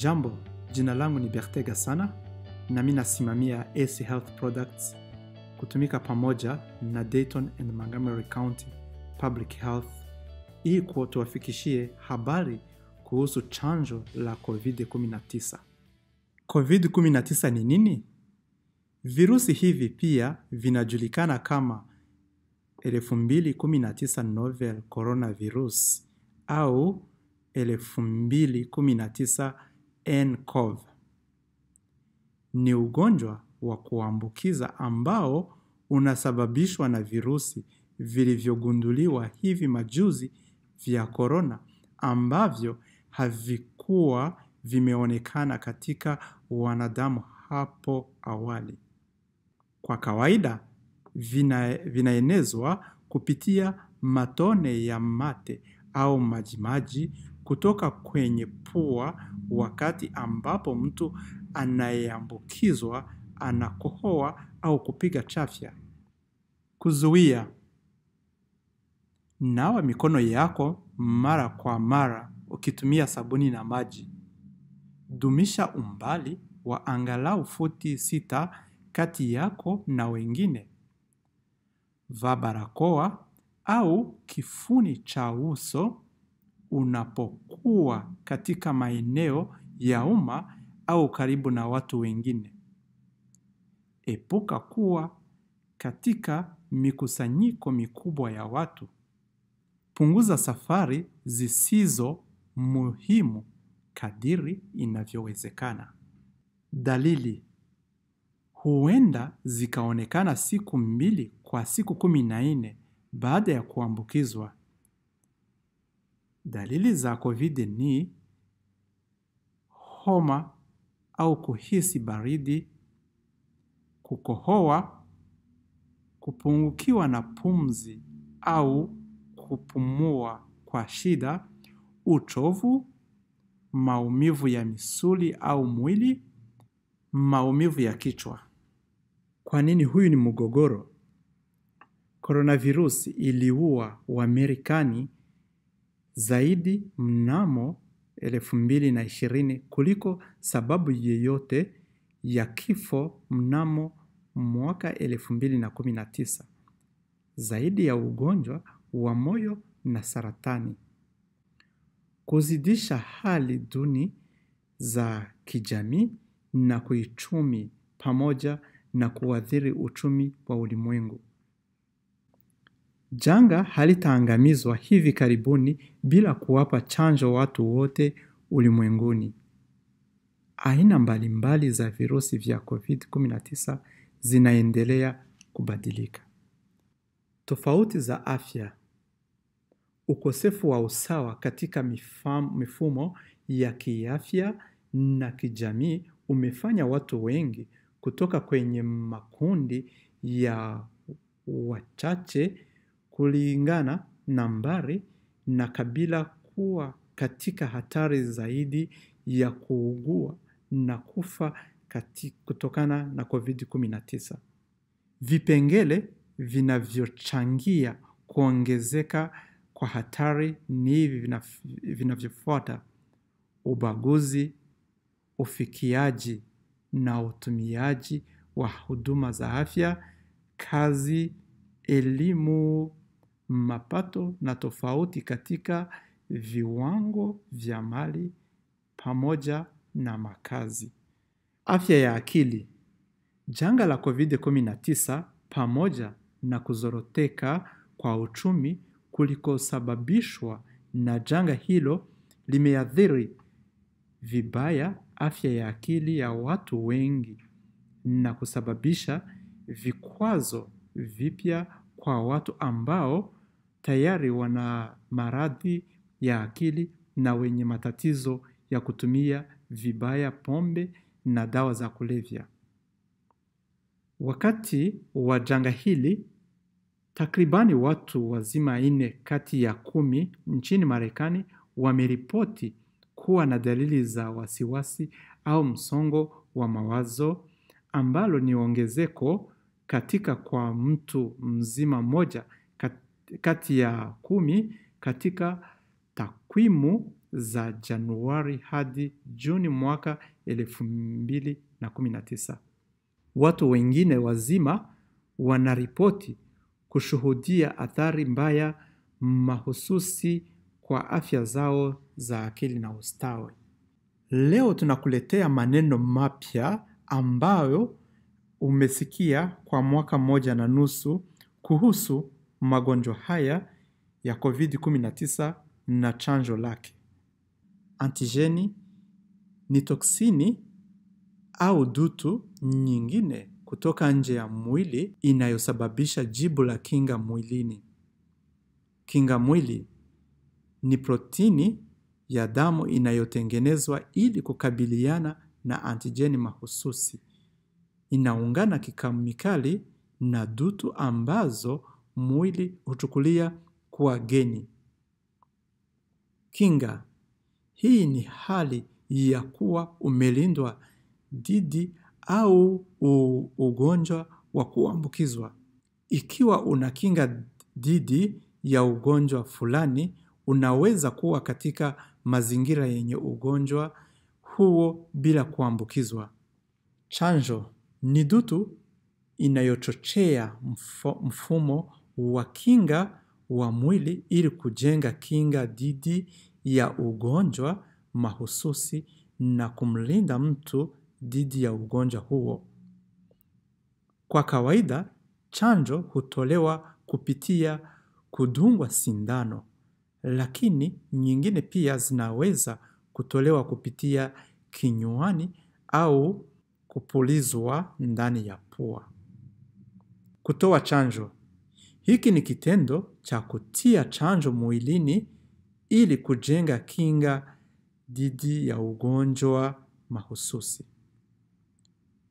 Jambo, jina langu ni Bertega Sana na mi nasimamia AC Health Products kutumika pamoja na Dayton and mangamery County Public Health ili tuwafikishie habari kuhusu chanjo la COVID-19. COVID-19 ni nini? Virusi hivi pia vinajulikana kama 219 novel coronavirus au 219 ncov ni ugonjwa wa kuambukiza ambao unasababishwa na virusi vilivyogunduliwa hivi majuzi vya korona ambavyo havikuwa vimeonekana katika wanadamu hapo awali. Kwa kawaida vina, vinaenezwa kupitia matone ya mate au majimaji kutoka kwenye pua wakati ambapo mtu anayeambukizwa anakohoa au kupiga chafya. Kuzuia: nawa mikono yako mara kwa mara ukitumia sabuni na maji. Dumisha umbali wa angalau futi sita kati yako na wengine. Vaa barakoa au kifuni cha uso unapokuwa katika maeneo ya umma au karibu na watu wengine. Epuka kuwa katika mikusanyiko mikubwa ya watu. Punguza safari zisizo muhimu kadiri inavyowezekana. Dalili huenda zikaonekana siku mbili kwa siku kumi na nne baada ya kuambukizwa. Dalili za COVID ni homa au kuhisi baridi, kukohoa, kupungukiwa na pumzi au kupumua kwa shida, uchovu, maumivu ya misuli au mwili, maumivu ya kichwa. Kwa nini huyu ni mgogoro? Coronavirus iliua Waamerikani zaidi mnamo 2020 kuliko sababu yeyote ya kifo mnamo mwaka 2019, zaidi ya ugonjwa wa moyo na saratani. Kuzidisha hali duni za kijamii na kiuchumi pamoja na kuathiri uchumi wa ulimwengu. Janga halitaangamizwa hivi karibuni bila kuwapa chanjo watu wote ulimwenguni. Aina mbalimbali za virusi vya COVID-19 zinaendelea kubadilika. Tofauti za afya. Ukosefu wa usawa katika mifumo ya kiafya na kijamii umefanya watu wengi kutoka kwenye makundi ya wachache kulingana nambari na kabila kuwa katika hatari zaidi ya kuugua na kufa kutokana na COVID-19. Vipengele vinavyochangia kuongezeka kwa hatari ni hivi vinavyofuata: ubaguzi, ufikiaji na utumiaji wa huduma za afya, kazi, elimu mapato na tofauti katika viwango vya mali pamoja na makazi. Afya ya akili. Janga la COVID-19 pamoja na kuzoroteka kwa uchumi kulikosababishwa na janga hilo limeathiri vibaya afya ya akili ya watu wengi na kusababisha vikwazo vipya kwa watu ambao tayari wana maradhi ya akili na wenye matatizo ya kutumia vibaya pombe na dawa za kulevya. Wakati wa janga hili, takribani watu wazima nne kati ya kumi nchini Marekani wameripoti kuwa na dalili za wasiwasi au msongo wa mawazo ambalo ni ongezeko katika kwa mtu mzima mmoja kati ya kumi katika takwimu za Januari hadi Juni mwaka 2019. Watu wengine wazima wanaripoti kushuhudia athari mbaya mahususi kwa afya zao za akili na ustawi. Leo tunakuletea maneno mapya ambayo umesikia kwa mwaka mmoja na nusu kuhusu magonjwa haya ya COVID-19 na chanjo lake. Antijeni ni toksini au dutu nyingine kutoka nje ya mwili inayosababisha jibu la kinga mwilini. Kinga mwili ni protini ya damu inayotengenezwa ili kukabiliana na antijeni mahususi. Inaungana kikamikali na dutu ambazo mwili huchukulia kuwa geni. Kinga hii ni hali ya kuwa umelindwa dhidi au ugonjwa wa kuambukizwa. Ikiwa una kinga dhidi ya ugonjwa fulani, unaweza kuwa katika mazingira yenye ugonjwa huo bila kuambukizwa. Chanjo ni dutu inayochochea mfumo wa kinga wa mwili ili kujenga kinga dhidi ya ugonjwa mahususi na kumlinda mtu dhidi ya ugonjwa huo. Kwa kawaida, chanjo hutolewa kupitia kudungwa sindano, lakini nyingine pia zinaweza kutolewa kupitia kinywani au kupulizwa ndani ya pua. Kutoa chanjo hiki ni kitendo cha kutia chanjo mwilini ili kujenga kinga dhidi ya ugonjwa mahususi.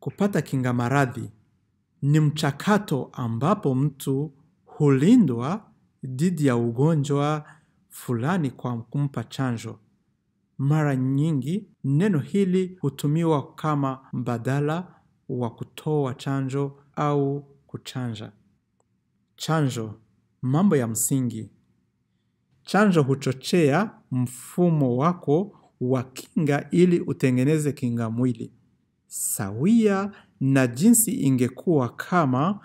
Kupata kinga maradhi ni mchakato ambapo mtu hulindwa dhidi ya ugonjwa fulani kwa kumpa chanjo. Mara nyingi neno hili hutumiwa kama mbadala wa kutoa chanjo au kuchanja. Chanjo: mambo ya msingi. Chanjo huchochea mfumo wako wa kinga ili utengeneze kinga mwili sawia na jinsi ingekuwa kama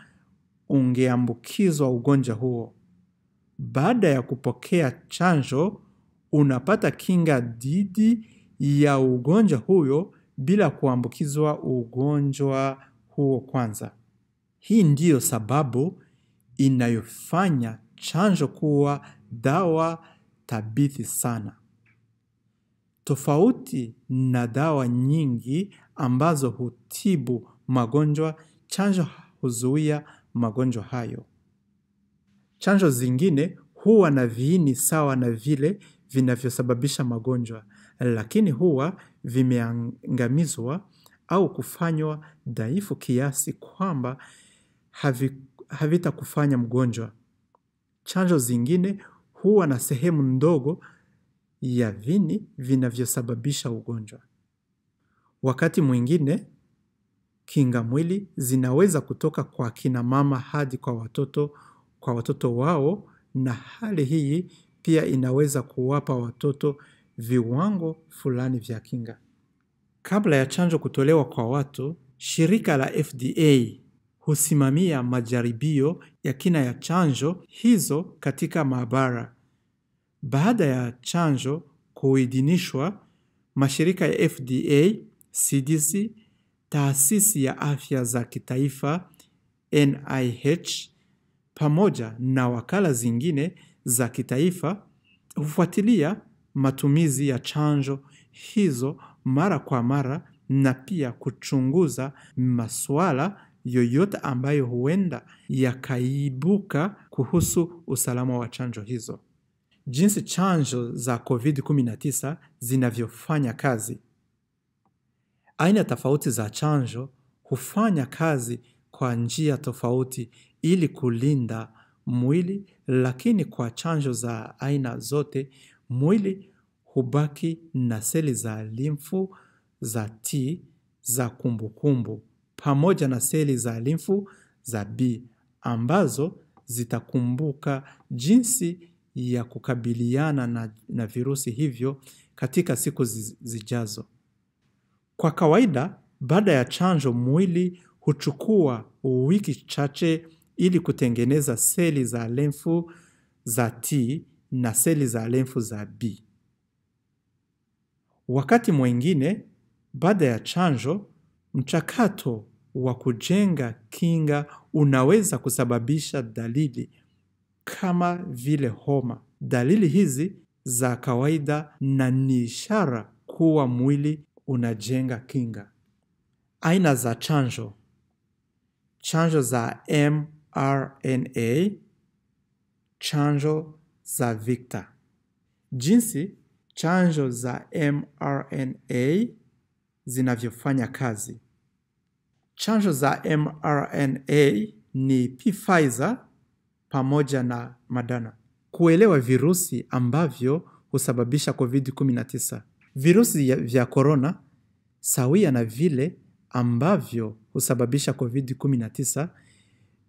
ungeambukizwa ugonjwa huo. Baada ya kupokea chanjo, unapata kinga dhidi ya ugonjwa huyo bila kuambukizwa ugonjwa huo kwanza. Hii ndiyo sababu inayofanya chanjo kuwa dawa thabiti sana, tofauti na dawa nyingi ambazo hutibu magonjwa. Chanjo huzuia magonjwa hayo. Chanjo zingine huwa na viini sawa na vile vinavyosababisha magonjwa, lakini huwa vimeangamizwa au kufanywa dhaifu kiasi kwamba havi havitakufanya mgonjwa. Chanjo zingine huwa na sehemu ndogo ya vini vinavyosababisha ugonjwa. Wakati mwingine, kinga mwili zinaweza kutoka kwa kina mama hadi kwa watoto kwa watoto wao, na hali hii pia inaweza kuwapa watoto viwango fulani vya kinga. Kabla ya chanjo kutolewa kwa watu, shirika la FDA husimamia majaribio ya kina ya chanjo hizo katika maabara. Baada ya chanjo kuidhinishwa, mashirika ya FDA, CDC, taasisi ya afya za kitaifa NIH, pamoja na wakala zingine za kitaifa hufuatilia matumizi ya chanjo hizo mara kwa mara na pia kuchunguza masuala yoyote ambayo huenda yakaibuka kuhusu usalama wa chanjo hizo. Jinsi chanjo za COVID-19 zinavyofanya kazi. Aina tofauti za chanjo hufanya kazi kwa njia tofauti ili kulinda mwili, lakini kwa chanjo za aina zote mwili hubaki na seli za limfu za T za kumbukumbu kumbu pamoja na seli za limfu za B ambazo zitakumbuka jinsi ya kukabiliana na, na virusi hivyo katika siku zijazo. Kwa kawaida, baada ya chanjo mwili huchukua wiki chache ili kutengeneza seli za limfu za T na seli za limfu za B. Wakati mwingine, baada ya chanjo, Mchakato wa kujenga kinga unaweza kusababisha dalili kama vile homa. Dalili hizi za kawaida na ni ishara kuwa mwili unajenga kinga. Aina za chanjo: chanjo za mRNA, chanjo za vikta Jinsi chanjo za mRNA zinavyofanya kazi. Chanjo za mRNA ni Pfizer pamoja na Moderna. Kuelewa virusi ambavyo husababisha COVID-19. Virusi vya korona sawia na vile ambavyo husababisha COVID-19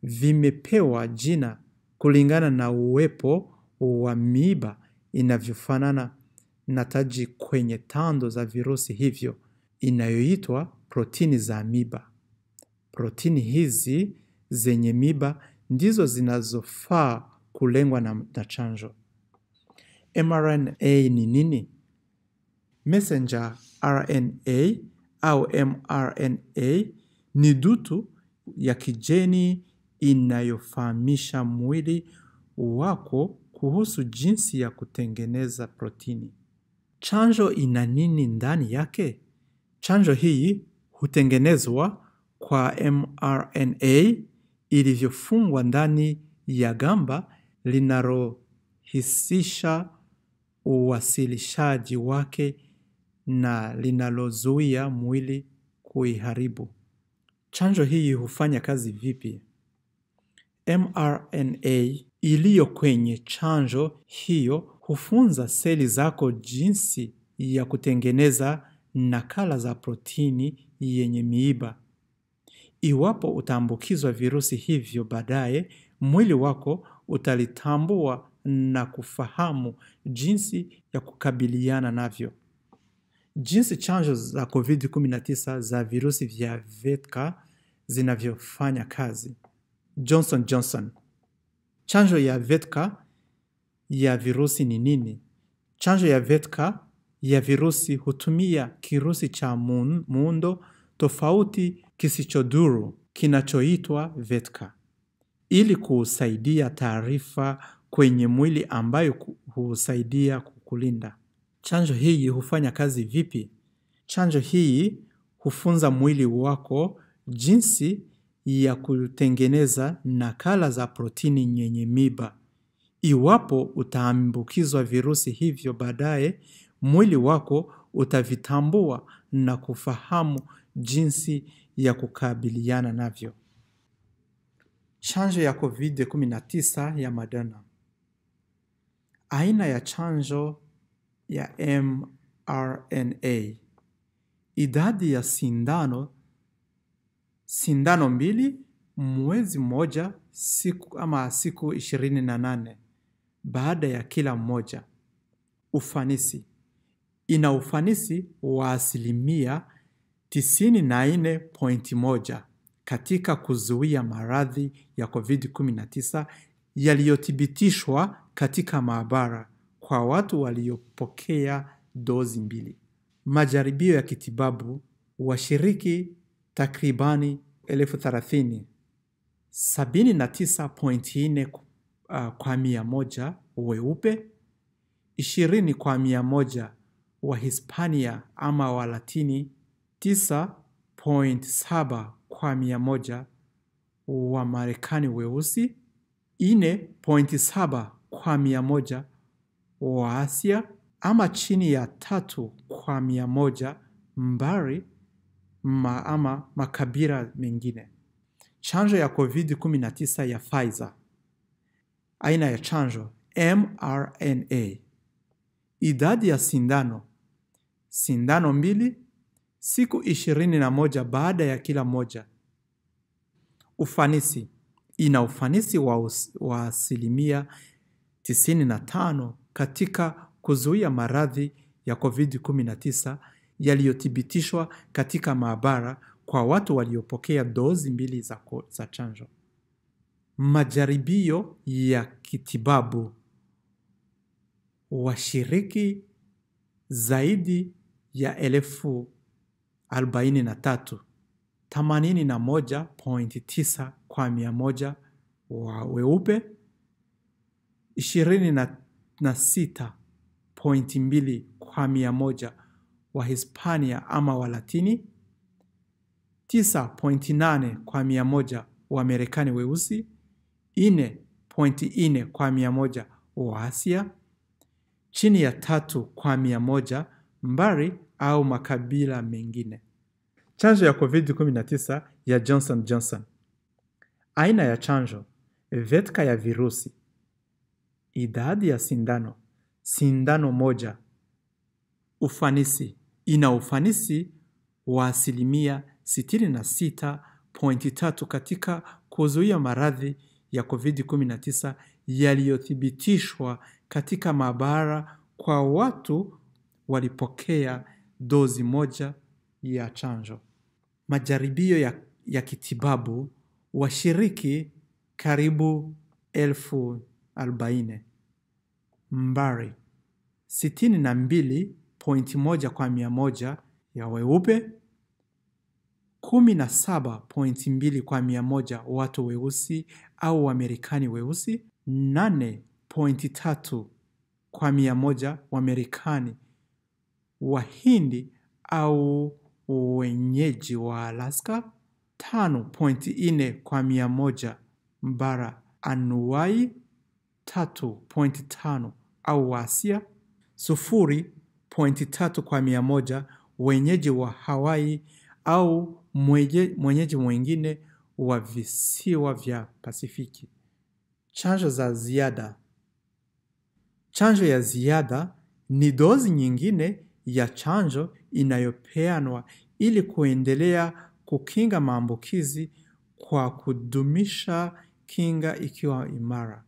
vimepewa jina kulingana na uwepo wa miiba inavyofanana na taji kwenye tando za virusi hivyo inayoitwa protini za amiba. Protini hizi zenye miba ndizo zinazofaa kulengwa na, na chanjo. mRNA ni nini? Messenger RNA au mRNA ni dutu ya kijeni inayofahamisha mwili wako kuhusu jinsi ya kutengeneza protini. Chanjo ina nini ndani yake? Chanjo hii hutengenezwa kwa mRNA ilivyofungwa ndani ya gamba linalohisisha uwasilishaji wake na linalozuia mwili kuiharibu. Chanjo hii hufanya kazi vipi? mRNA iliyo kwenye chanjo hiyo hufunza seli zako jinsi ya kutengeneza nakala za protini yenye miiba Iwapo utaambukizwa virusi hivyo baadaye, mwili wako utalitambua na kufahamu jinsi ya kukabiliana navyo. Jinsi chanjo za COVID-19 za virusi vya vetka zinavyofanya kazi. Johnson Johnson. Chanjo ya vetka ya virusi ni nini? Chanjo ya vetka ya virusi hutumia kirusi cha muundo tofauti kisichoduru kinachoitwa VETKA ili kuusaidia taarifa kwenye mwili ambayo huusaidia kukulinda. Chanjo hii hufanya kazi vipi? Chanjo hii hufunza mwili wako jinsi ya kutengeneza nakala za protini nyenye miba. Iwapo utaambukizwa virusi hivyo baadaye, mwili wako utavitambua na kufahamu jinsi ya kukabiliana navyo. Chanjo ya COVID-19 ya Moderna. Aina ya chanjo ya mRNA. Idadi ya sindano sindano mbili mwezi mmoja siku ama siku ishirini na nane baada ya kila mmoja. Ufanisi ina ufanisi wa asilimia 94.1 katika kuzuia maradhi ya COVID-19 yaliyothibitishwa katika maabara kwa watu waliopokea dozi mbili. Majaribio ya kitibabu washiriki takribani elfu thelathini 79.4 uh, ah, kwa mia moja weupe, 20 kwa mia moja wa Hispania ama Walatini 9.7 kwa mia moja wa Marekani weusi, 4.7 kwa mia moja wa Asia ama chini ya tatu kwa mia moja mbari ma ama makabila mengine. Chanjo ya COVID-19 ya Pfizer, aina ya chanjo mRNA, idadi ya sindano sindano mbili siku ishirini na moja baada ya kila moja. Ufanisi ina ufanisi wa, wa asilimia 95 katika kuzuia maradhi ya COVID-19 yaliyothibitishwa katika maabara kwa watu waliopokea dozi mbili za, za chanjo. Majaribio ya kitibabu washiriki zaidi ya elfu 41.9 kwa mia moja wa weupe 26.2 kwa mia moja wa Hispania ama wa Latini 9.8 kwa mia moja wa Marekani weusi 4.4 kwa mia moja wa Asia chini ya tatu kwa mia moja mbari au makabila mengine. Chanjo ya COVID-19 ya Johnson Johnson. Aina ya chanjo, vetka ya virusi. Idadi ya sindano, sindano moja. Ufanisi, ina ufanisi wa asilimia 66.3 katika kuzuia maradhi ya COVID-19 yaliyothibitishwa katika maabara kwa watu walipokea dozi moja ya chanjo. Majaribio ya, ya kitibabu, washiriki karibu elfu arobaini. Mbari sitini na mbili pointi moja kwa mia moja ya weupe, kumi na saba pointi mbili kwa mia moja watu weusi au Wamerikani weusi, nane pointi tatu kwa mia moja Wamerikani Wahindi au wenyeji wa Alaska. 5.4 kwa mia moja bara anuwai 3.5 au Asia. tatu kwa mia moja wenyeji wa Hawaii au mwenyeji mwingine wa visiwa vya Pasifiki. Chanjo za ziada. Chanjo ya ziada ni dozi nyingine ya chanjo inayopeanwa ili kuendelea kukinga maambukizi kwa kudumisha kinga ikiwa imara.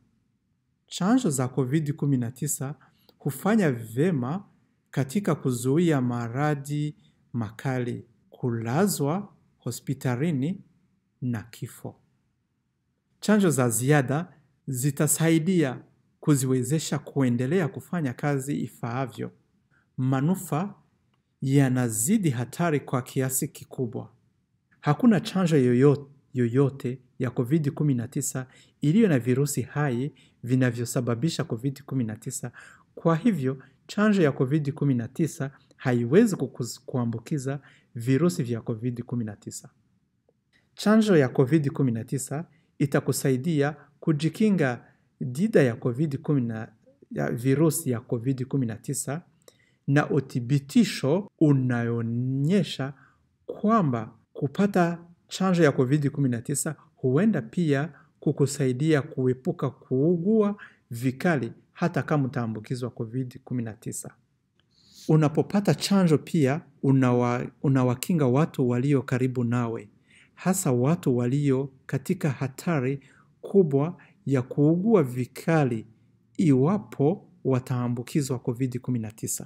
Chanjo za COVID-19 hufanya vema katika kuzuia maradhi makali, kulazwa hospitalini na kifo. Chanjo za ziada zitasaidia kuziwezesha kuendelea kufanya kazi ifaavyo manufaa yanazidi hatari kwa kiasi kikubwa. Hakuna chanjo yoyote ya COVID-19 iliyo na virusi hai vinavyosababisha COVID-19. Kwa hivyo, chanjo ya COVID-19 haiwezi kuambukiza virusi vya COVID-19. Chanjo ya COVID-19 itakusaidia kujikinga dhidi ya COVID-19 ya virusi ya COVID-19 na uthibitisho unayoonyesha kwamba kupata chanjo ya COVID-19 huenda pia kukusaidia kuepuka kuugua vikali hata kama utaambukizwa COVID-19. Unapopata chanjo pia unawa, unawakinga watu walio karibu nawe, hasa watu walio katika hatari kubwa ya kuugua vikali iwapo wataambukizwa COVID-19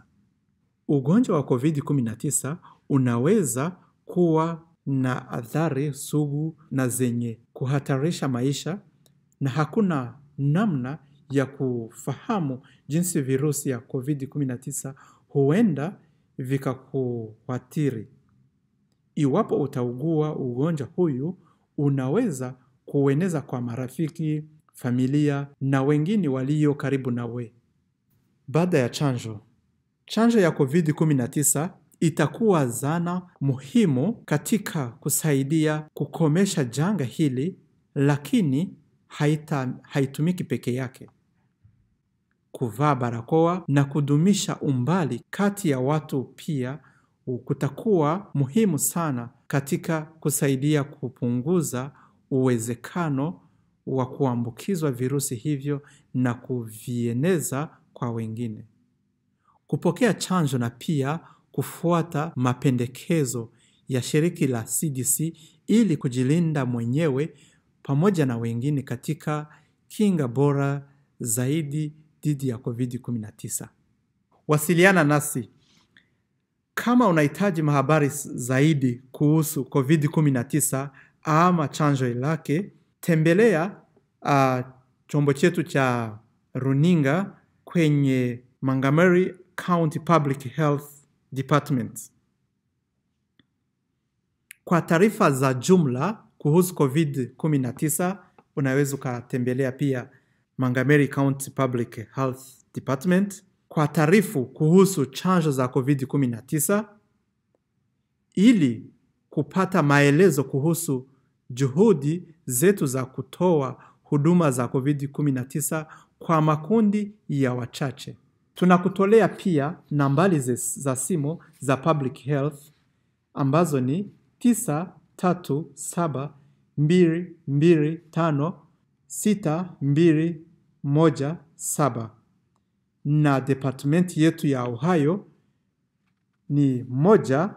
ugonjwa wa COVID-19 unaweza kuwa na athari sugu na zenye kuhatarisha maisha, na hakuna namna ya kufahamu jinsi virusi ya COVID-19 huenda vikakuathiri. Iwapo utaugua ugonjwa huyu, unaweza kueneza kwa marafiki, familia na wengine walio karibu nawe. Baada ya chanjo Chanjo ya COVID-19 itakuwa zana muhimu katika kusaidia kukomesha janga hili, lakini haita, haitumiki peke yake. Kuvaa barakoa na kudumisha umbali kati ya watu pia kutakuwa muhimu sana katika kusaidia kupunguza uwezekano wa kuambukizwa virusi hivyo na kuvieneza kwa wengine kupokea chanjo na pia kufuata mapendekezo ya shiriki la CDC ili kujilinda mwenyewe pamoja na wengine katika kinga bora zaidi dhidi ya COVID-19. Wasiliana nasi kama unahitaji mahabari zaidi kuhusu COVID-19 ama chanjo lake, tembelea uh, chombo chetu cha runinga kwenye Montgomery County Public Health Department. Kwa taarifa za jumla kuhusu COVID-19 unaweza ukatembelea pia mangameri County Public Health Department kwa taarifu kuhusu chanjo za COVID-19 ili kupata maelezo kuhusu juhudi zetu za kutoa huduma za COVID-19 kwa makundi ya wachache. Tunakutolea pia nambari za simu za public health ambazo ni 93722562217 na departmenti yetu ya Ohio ni moja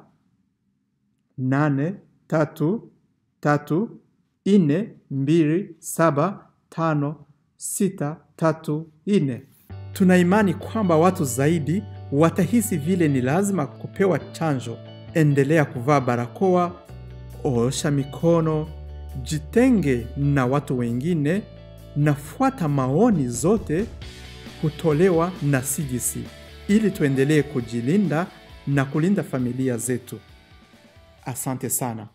nane tatu tatu 4 mbili saba tano Tuna imani kwamba watu zaidi watahisi vile ni lazima kupewa chanjo. Endelea kuvaa barakoa, osha mikono, jitenge na watu wengine na fuata maoni zote kutolewa na CDC ili tuendelee kujilinda na kulinda familia zetu. Asante sana.